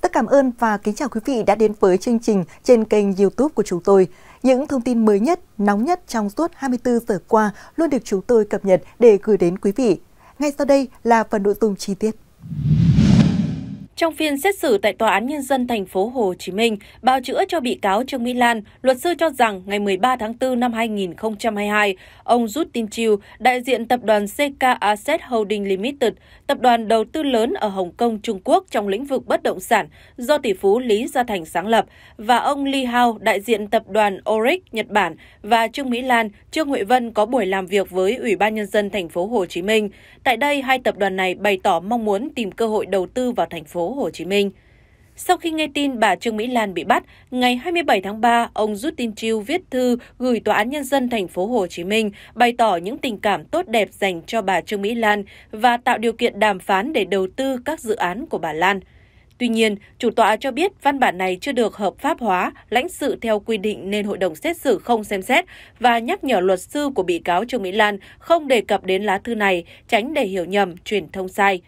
tất cảm ơn và kính chào quý vị đã đến với chương trình trên kênh YouTube của chúng tôi. Những thông tin mới nhất, nóng nhất trong suốt 24 giờ qua luôn được chúng tôi cập nhật để gửi đến quý vị. Ngay sau đây là phần nội dung chi tiết. Trong phiên xét xử tại Tòa án Nhân dân thành phố Hồ Chí Minh, bào chữa cho bị cáo Trương Mỹ Lan, luật sư cho rằng ngày 13 tháng 4 năm 2022, ông Rút Tin Chiu, đại diện tập đoàn CK Asset Holding Limited, tập đoàn đầu tư lớn ở Hồng Kông, Trung Quốc trong lĩnh vực bất động sản do tỷ phú Lý Gia Thành sáng lập, và ông Lee Hao, đại diện tập đoàn Oric Nhật Bản và Trương Mỹ Lan, Trương Huệ Vân có buổi làm việc với Ủy ban nhân dân thành phố Hồ Chí Minh. Tại đây, hai tập đoàn này bày tỏ mong muốn tìm cơ hội đầu tư vào thành phố Hồ Chí Minh. Sau khi nghe tin bà Trương Mỹ Lan bị bắt, ngày 27 tháng 3, ông rút tin chiêu viết thư gửi Tòa án Nhân dân thành phố Hồ Chí Minh bày tỏ những tình cảm tốt đẹp dành cho bà Trương Mỹ Lan và tạo điều kiện đàm phán để đầu tư các dự án của bà Lan. Tuy nhiên, chủ tọa cho biết văn bản này chưa được hợp pháp hóa, lãnh sự theo quy định nên hội đồng xét xử không xem xét và nhắc nhở luật sư của bị cáo Trương Mỹ Lan không đề cập đến lá thư này, tránh để hiểu nhầm, truyền thông sai.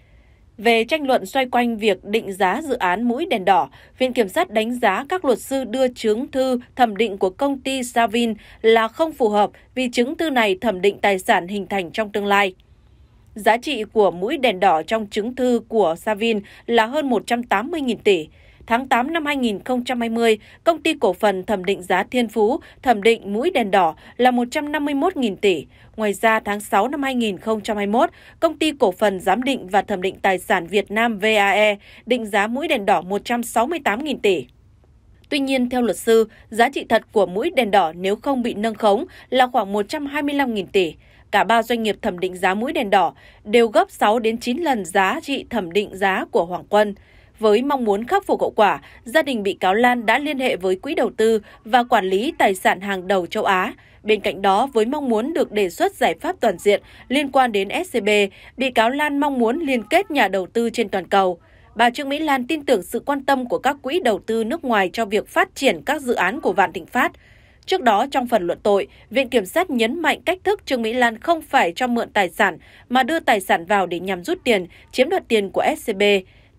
Về tranh luận xoay quanh việc định giá dự án mũi đèn đỏ, Viện Kiểm sát đánh giá các luật sư đưa chứng thư thẩm định của công ty Savin là không phù hợp vì chứng thư này thẩm định tài sản hình thành trong tương lai. Giá trị của mũi đèn đỏ trong chứng thư của Savin là hơn 180.000 tỷ, tháng 8 năm 2020, công ty cổ phần thẩm định giá Thiên Phú thẩm định mũi đèn đỏ là 151.000 tỷ. Ngoài ra, tháng 6 năm 2021, công ty cổ phần giám định và thẩm định tài sản Việt Nam VAE định giá mũi đèn đỏ 168.000 tỷ. Tuy nhiên, theo luật sư, giá trị thật của mũi đèn đỏ nếu không bị nâng khống là khoảng 125.000 tỷ. Cả ba doanh nghiệp thẩm định giá mũi đèn đỏ đều gấp 6 đến 9 lần giá trị thẩm định giá của Hoàng Quân. Với mong muốn khắc phục hậu quả, gia đình bị cáo Lan đã liên hệ với quỹ đầu tư và quản lý tài sản hàng đầu châu Á. Bên cạnh đó, với mong muốn được đề xuất giải pháp toàn diện liên quan đến SCB, bị cáo Lan mong muốn liên kết nhà đầu tư trên toàn cầu. Bà Trương Mỹ Lan tin tưởng sự quan tâm của các quỹ đầu tư nước ngoài cho việc phát triển các dự án của Vạn Thịnh Phát. Trước đó, trong phần luận tội, Viện Kiểm sát nhấn mạnh cách thức Trương Mỹ Lan không phải cho mượn tài sản mà đưa tài sản vào để nhằm rút tiền, chiếm đoạt tiền của SCB.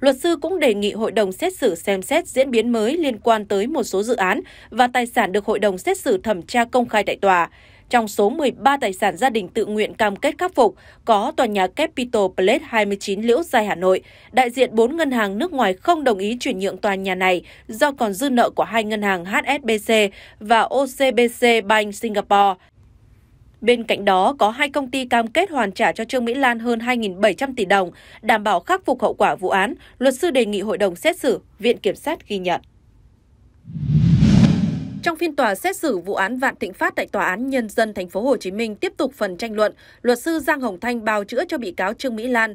Luật sư cũng đề nghị hội đồng xét xử xem xét diễn biến mới liên quan tới một số dự án và tài sản được hội đồng xét xử thẩm tra công khai tại tòa. Trong số 13 tài sản gia đình tự nguyện cam kết khắc phục, có tòa nhà Capital Place 29 Liễu Giai Hà Nội, đại diện 4 ngân hàng nước ngoài không đồng ý chuyển nhượng tòa nhà này do còn dư nợ của hai ngân hàng HSBC và OCBC Bank Singapore. Bên cạnh đó, có hai công ty cam kết hoàn trả cho Trương Mỹ Lan hơn 2.700 tỷ đồng, đảm bảo khắc phục hậu quả vụ án, luật sư đề nghị hội đồng xét xử, Viện Kiểm sát ghi nhận. Trong phiên tòa xét xử vụ án Vạn Thịnh Phát tại Tòa án Nhân dân Thành phố Hồ Chí Minh tiếp tục phần tranh luận, luật sư Giang Hồng Thanh bào chữa cho bị cáo Trương Mỹ Lan,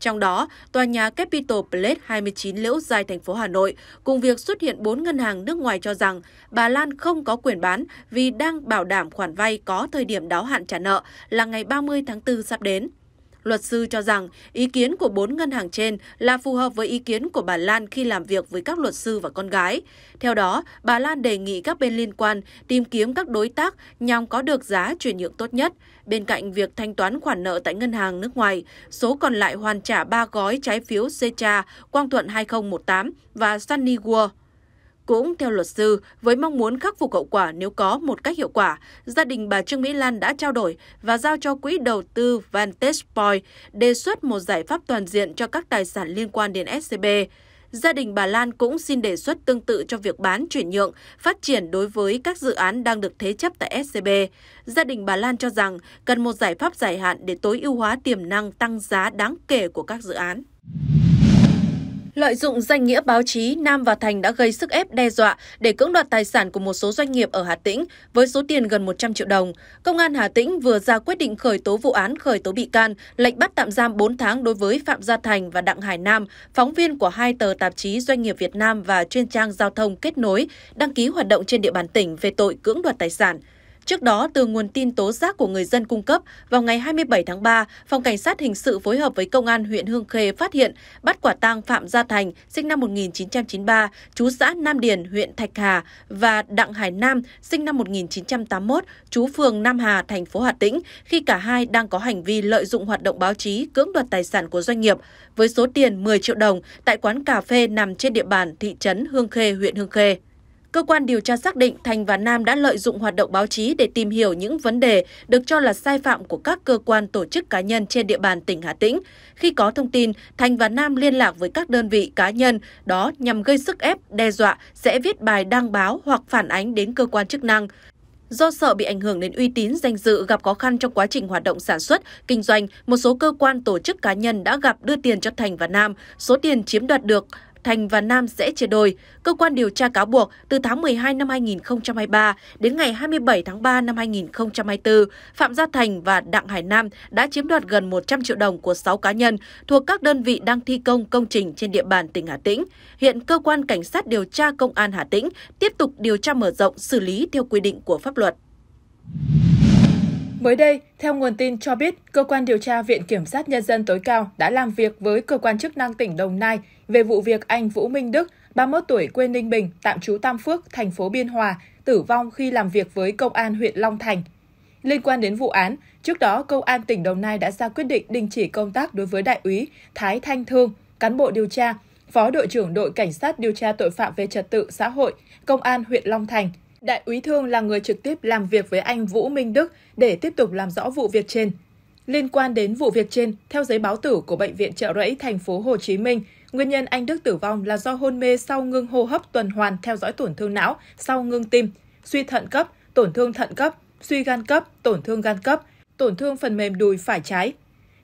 Trong đó, tòa nhà Capital Place 29 Liễu Giai thành phố Hà Nội cùng việc xuất hiện 4 ngân hàng nước ngoài cho rằng bà Lan không có quyền bán vì đang bảo đảm khoản vay có thời điểm đáo hạn trả nợ là ngày 30 tháng 4 sắp đến. Luật sư cho rằng ý kiến của bốn ngân hàng trên là phù hợp với ý kiến của bà Lan khi làm việc với các luật sư và con gái. Theo đó, bà Lan đề nghị các bên liên quan tìm kiếm các đối tác nhằm có được giá chuyển nhượng tốt nhất. Bên cạnh việc thanh toán khoản nợ tại ngân hàng nước ngoài, số còn lại hoàn trả ba gói trái phiếu Secha Quang Thuận 2018 và Sunny World cũng theo luật sư, với mong muốn khắc phục hậu quả nếu có một cách hiệu quả, gia đình bà Trương Mỹ Lan đã trao đổi và giao cho quỹ đầu tư Vantage Point đề xuất một giải pháp toàn diện cho các tài sản liên quan đến SCB. Gia đình bà Lan cũng xin đề xuất tương tự cho việc bán chuyển nhượng, phát triển đối với các dự án đang được thế chấp tại SCB. Gia đình bà Lan cho rằng cần một giải pháp dài hạn để tối ưu hóa tiềm năng tăng giá đáng kể của các dự án. Lợi dụng danh nghĩa báo chí, Nam và Thành đã gây sức ép đe dọa để cưỡng đoạt tài sản của một số doanh nghiệp ở Hà Tĩnh với số tiền gần 100 triệu đồng. Công an Hà Tĩnh vừa ra quyết định khởi tố vụ án khởi tố bị can, lệnh bắt tạm giam 4 tháng đối với Phạm Gia Thành và Đặng Hải Nam, phóng viên của hai tờ tạp chí Doanh nghiệp Việt Nam và chuyên trang giao thông kết nối, đăng ký hoạt động trên địa bàn tỉnh về tội cưỡng đoạt tài sản. Trước đó, từ nguồn tin tố giác của người dân cung cấp, vào ngày 27 tháng 3, Phòng Cảnh sát Hình sự phối hợp với Công an huyện Hương Khê phát hiện bắt quả tang Phạm Gia Thành, sinh năm 1993, chú xã Nam Điền, huyện Thạch Hà và Đặng Hải Nam, sinh năm 1981, chú phường Nam Hà, thành phố Hà Tĩnh, khi cả hai đang có hành vi lợi dụng hoạt động báo chí cưỡng đoạt tài sản của doanh nghiệp với số tiền 10 triệu đồng tại quán cà phê nằm trên địa bàn thị trấn Hương Khê, huyện Hương Khê. Cơ quan điều tra xác định Thành và Nam đã lợi dụng hoạt động báo chí để tìm hiểu những vấn đề được cho là sai phạm của các cơ quan tổ chức cá nhân trên địa bàn tỉnh Hà Tĩnh. Khi có thông tin, Thành và Nam liên lạc với các đơn vị cá nhân, đó nhằm gây sức ép, đe dọa, sẽ viết bài đăng báo hoặc phản ánh đến cơ quan chức năng. Do sợ bị ảnh hưởng đến uy tín danh dự gặp khó khăn trong quá trình hoạt động sản xuất, kinh doanh, một số cơ quan tổ chức cá nhân đã gặp đưa tiền cho Thành và Nam. Số tiền chiếm đoạt được Thành và Nam sẽ chia đôi. Cơ quan điều tra cáo buộc từ tháng 12 năm 2023 đến ngày 27 tháng 3 năm 2024, Phạm Gia Thành và Đặng Hải Nam đã chiếm đoạt gần 100 triệu đồng của 6 cá nhân thuộc các đơn vị đang thi công công trình trên địa bàn tỉnh Hà Tĩnh. Hiện cơ quan cảnh sát điều tra công an Hà Tĩnh tiếp tục điều tra mở rộng xử lý theo quy định của pháp luật. Mới đây, theo nguồn tin cho biết, cơ quan điều tra Viện Kiểm sát Nhân dân tối cao đã làm việc với cơ quan chức năng tỉnh Đồng Nai về vụ việc anh Vũ Minh Đức, 31 tuổi quê Ninh Bình, tạm trú Tam Phước, thành phố Biên Hòa, tử vong khi làm việc với Công an huyện Long Thành. Liên quan đến vụ án, trước đó Công an tỉnh Đồng Nai đã ra quyết định đình chỉ công tác đối với Đại úy Thái Thanh Thương, cán bộ điều tra, Phó đội trưởng đội Cảnh sát điều tra tội phạm về trật tự xã hội, Công an huyện Long Thành – Đại úy Thương là người trực tiếp làm việc với anh Vũ Minh Đức để tiếp tục làm rõ vụ việc trên. Liên quan đến vụ việc trên, theo giấy báo tử của bệnh viện Trợ Rẫy thành phố Hồ Chí Minh, nguyên nhân anh Đức tử vong là do hôn mê sau ngưng hô hấp tuần hoàn theo dõi tổn thương não, sau ngưng tim, suy thận cấp, tổn thương thận cấp, suy gan cấp, tổn thương gan cấp, tổn thương phần mềm đùi phải trái.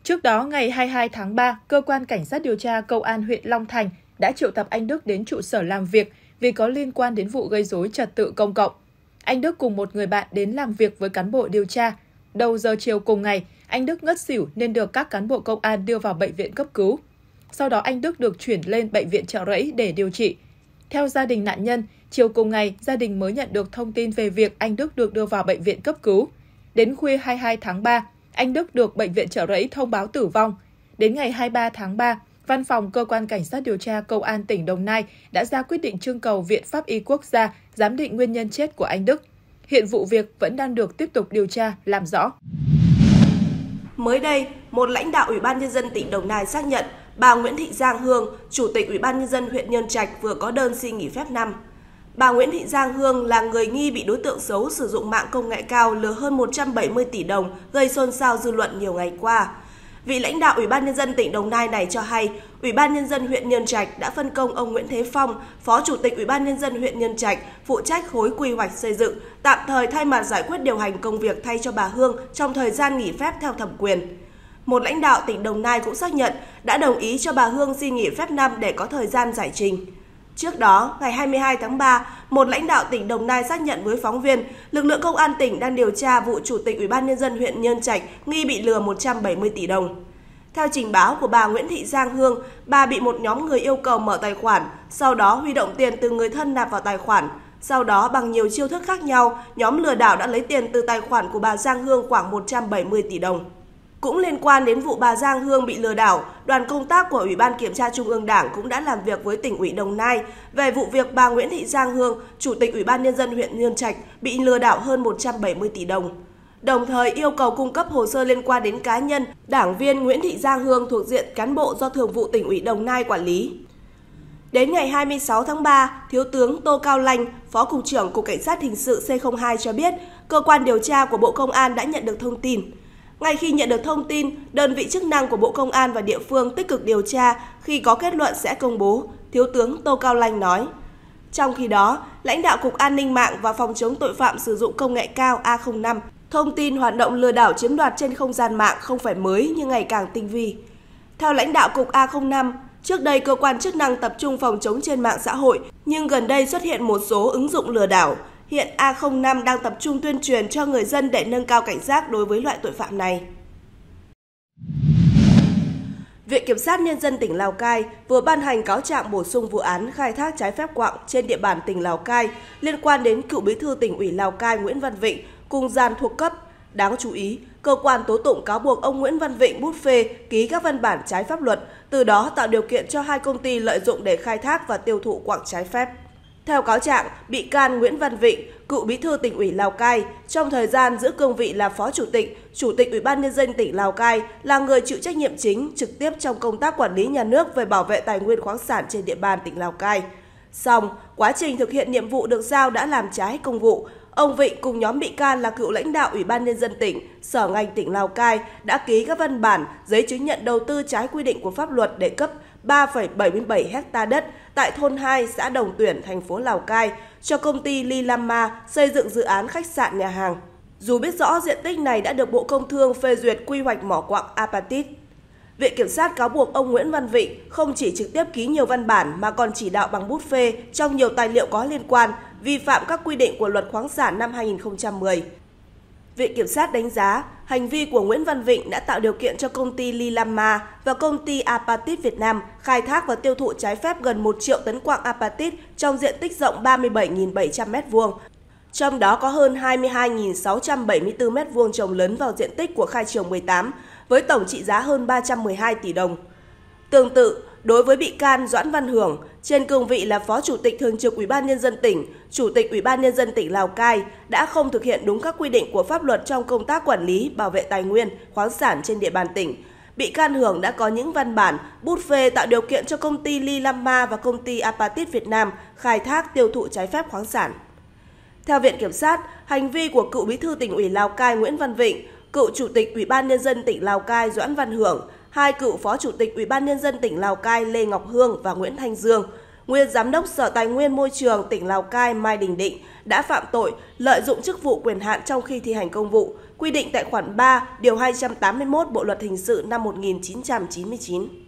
Trước đó, ngày 22 tháng 3, cơ quan cảnh sát điều tra công an huyện Long Thành đã triệu tập anh Đức đến trụ sở làm việc vì có liên quan đến vụ gây dối trật tự công cộng. Anh Đức cùng một người bạn đến làm việc với cán bộ điều tra. Đầu giờ chiều cùng ngày, anh Đức ngất xỉu nên được các cán bộ công an đưa vào bệnh viện cấp cứu. Sau đó anh Đức được chuyển lên bệnh viện Chợ Rẫy để điều trị. Theo gia đình nạn nhân, chiều cùng ngày, gia đình mới nhận được thông tin về việc anh Đức được đưa vào bệnh viện cấp cứu. Đến khuya 22 tháng 3, anh Đức được bệnh viện Chợ Rẫy thông báo tử vong. Đến ngày 23 tháng 3, Văn phòng Cơ quan Cảnh sát điều tra Công an tỉnh Đồng Nai đã ra quyết định trưng cầu Viện Pháp y Quốc gia giám định nguyên nhân chết của anh Đức. Hiện vụ việc vẫn đang được tiếp tục điều tra, làm rõ. Mới đây, một lãnh đạo Ủy ban Nhân dân tỉnh Đồng Nai xác nhận bà Nguyễn Thị Giang Hương, Chủ tịch Ủy ban Nhân dân huyện Nhân Trạch vừa có đơn xin nghỉ phép năm. Bà Nguyễn Thị Giang Hương là người nghi bị đối tượng xấu sử dụng mạng công nghệ cao lừa hơn 170 tỷ đồng gây xôn xao dư luận nhiều ngày qua. Vị lãnh đạo Ủy ban Nhân dân tỉnh Đồng Nai này cho hay, Ủy ban Nhân dân huyện Nhân Trạch đã phân công ông Nguyễn Thế Phong, Phó Chủ tịch Ủy ban Nhân dân huyện Nhân Trạch, phụ trách khối quy hoạch xây dựng, tạm thời thay mặt giải quyết điều hành công việc thay cho bà Hương trong thời gian nghỉ phép theo thẩm quyền. Một lãnh đạo tỉnh Đồng Nai cũng xác nhận đã đồng ý cho bà Hương xin nghỉ phép năm để có thời gian giải trình. Trước đó, ngày 22 tháng 3, một lãnh đạo tỉnh Đồng Nai xác nhận với phóng viên, lực lượng công an tỉnh đang điều tra vụ chủ tịch Ủy ban nhân dân huyện Nhân Trạch nghi bị lừa 170 tỷ đồng. Theo trình báo của bà Nguyễn Thị Giang Hương, bà bị một nhóm người yêu cầu mở tài khoản, sau đó huy động tiền từ người thân nạp vào tài khoản. Sau đó bằng nhiều chiêu thức khác nhau, nhóm lừa đảo đã lấy tiền từ tài khoản của bà Giang Hương khoảng 170 tỷ đồng. Cũng liên quan đến vụ bà Giang Hương bị lừa đảo, đoàn công tác của Ủy ban Kiểm tra Trung ương Đảng cũng đã làm việc với tỉnh ủy Đồng Nai về vụ việc bà Nguyễn Thị Giang Hương, Chủ tịch Ủy ban Nhân dân huyện Nhân Trạch bị lừa đảo hơn 170 tỷ đồng. Đồng thời yêu cầu cung cấp hồ sơ liên quan đến cá nhân, đảng viên Nguyễn Thị Giang Hương thuộc diện cán bộ do Thường vụ tỉnh ủy Đồng Nai quản lý. Đến ngày 26 tháng 3, Thiếu tướng Tô Cao Lanh, Phó Cục trưởng Cục Cảnh sát Hình sự C02 cho biết, cơ quan điều tra của Bộ Công an đã nhận được thông tin – ngay khi nhận được thông tin, đơn vị chức năng của Bộ Công an và địa phương tích cực điều tra khi có kết luận sẽ công bố, Thiếu tướng Tô Cao Lanh nói. Trong khi đó, lãnh đạo Cục An ninh mạng và Phòng chống tội phạm sử dụng công nghệ cao A05 thông tin hoạt động lừa đảo chiếm đoạt trên không gian mạng không phải mới nhưng ngày càng tinh vi. Theo lãnh đạo Cục A05, trước đây cơ quan chức năng tập trung phòng chống trên mạng xã hội, nhưng gần đây xuất hiện một số ứng dụng lừa đảo, Hiện A05 đang tập trung tuyên truyền cho người dân để nâng cao cảnh giác đối với loại tội phạm này. Viện Kiểm sát Nhân dân tỉnh Lào Cai vừa ban hành cáo trạng bổ sung vụ án khai thác trái phép quạng trên địa bàn tỉnh Lào Cai liên quan đến cựu bí thư tỉnh ủy Lào Cai Nguyễn Văn Vịnh cùng gian thuộc cấp. Đáng chú ý, cơ quan tố tụng cáo buộc ông Nguyễn Văn Vịnh bút phê ký các văn bản trái pháp luật, từ đó tạo điều kiện cho hai công ty lợi dụng để khai thác và tiêu thụ quạng trái phép. Theo cáo trạng, bị can Nguyễn Văn Vịnh, cựu bí thư tỉnh ủy Lào Cai, trong thời gian giữ cương vị là phó chủ tịch, chủ tịch Ủy ban nhân dân tỉnh Lào Cai là người chịu trách nhiệm chính trực tiếp trong công tác quản lý nhà nước về bảo vệ tài nguyên khoáng sản trên địa bàn tỉnh Lào Cai. Song, quá trình thực hiện nhiệm vụ được giao đã làm trái công vụ. Ông Vịnh cùng nhóm bị can là cựu lãnh đạo Ủy ban Nhân dân tỉnh, Sở ngành tỉnh Lào Cai đã ký các văn bản, giấy chứng nhận đầu tư trái quy định của pháp luật để cấp 3,77 hecta đất tại thôn 2 xã Đồng Tuyển, thành phố Lào Cai cho công ty Lilama xây dựng dự án khách sạn nhà hàng. Dù biết rõ diện tích này đã được Bộ Công Thương phê duyệt quy hoạch mỏ quặng apatit, Viện Kiểm sát cáo buộc ông Nguyễn Văn Vịnh không chỉ trực tiếp ký nhiều văn bản mà còn chỉ đạo bằng bút phê trong nhiều tài liệu có liên quan, vi phạm các quy định của luật khoáng sản năm 2010. Viện Kiểm sát đánh giá hành vi của Nguyễn Văn Vịnh đã tạo điều kiện cho công ty Lilama và công ty Apatit Việt Nam khai thác và tiêu thụ trái phép gần 1 triệu tấn quạng apatit trong diện tích rộng 37.700 m2, trong đó có hơn 22.674 m2 trồng lớn vào diện tích của khai trường 18 với tổng trị giá hơn 312 tỷ đồng. Tương tự, đối với bị can Doãn Văn Hưởng trên cương vị là Phó Chủ tịch Thường trực Ủy ban Nhân dân tỉnh, Chủ tịch Ủy ban Nhân dân tỉnh Lào Cai đã không thực hiện đúng các quy định của pháp luật trong công tác quản lý, bảo vệ tài nguyên, khoáng sản trên địa bàn tỉnh. Bị can Hưởng đã có những văn bản bút phê tạo điều kiện cho công ty Lilama và công ty Apatit Việt Nam khai thác tiêu thụ trái phép khoáng sản. Theo Viện Kiểm sát, hành vi của cựu bí thư tỉnh ủy Lào Cai Nguyễn Văn Vịnh, cựu chủ tịch Ủy ban Nhân dân tỉnh Lào Cai Doãn Văn Hưởng hai cựu Phó Chủ tịch Ủy ban Nhân dân tỉnh Lào Cai Lê Ngọc Hương và Nguyễn Thanh Dương, nguyên Giám đốc Sở Tài nguyên Môi trường tỉnh Lào Cai Mai Đình Định đã phạm tội lợi dụng chức vụ quyền hạn trong khi thi hành công vụ, quy định tại khoản 3, điều 281 Bộ Luật Hình sự năm 1999.